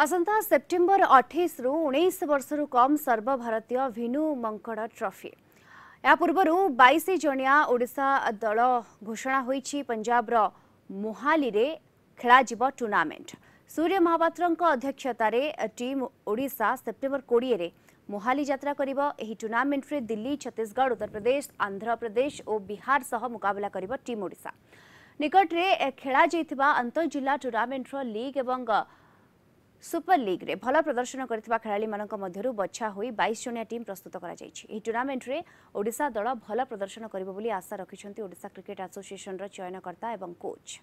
आसंता September अठाईस उन्नीस वर्ष रु कम सर्वभारतीय भिनु मंकड़ ट्रफी या पूर्व बैश जनीिया ओडा दल घोषणा हो पंजाब मोहाली में खेल टूर्णमेंट सूर्य महापात्र अध्यक्षतार टीम ओडा सेप्टेम्बर कोड़े मोहाली जित्रा कर टूर्णमेंट में दिल्ली छत्तीसगढ़ उत्तर प्रदेश आंध्र प्रदेश और बिहार सह मुकबिला टीम ओडा निकट खेल जा अंतजिला टूर्णमेंटर लिग और ସୁପର ଲିଗ୍ରେ ଭଲ ପ୍ରଦର୍ଶନ କରିଥିବା ଖେଳାଳିମାନଙ୍କ ମଧ୍ୟରୁ ବଛା ହୋଇ ବାଇଶ ଜଣିଆ ଟିମ୍ ପ୍ରସ୍ତୁତ କରାଯାଇଛି ଏହି ଟୁର୍ଣ୍ଣାମେଣ୍ଟରେ ଓଡ଼ିଶା ଦଳ ଭଲ ପ୍ରଦର୍ଶନ କରିବ ବୋଲି ଆଶା ରଖିଛନ୍ତି ଓଡ଼ିଶା କ୍ରିକେଟ୍ ଆସୋସିଏସନ୍ର ଚୟନକର୍ତ୍ତା ଏବଂ କୋଚ୍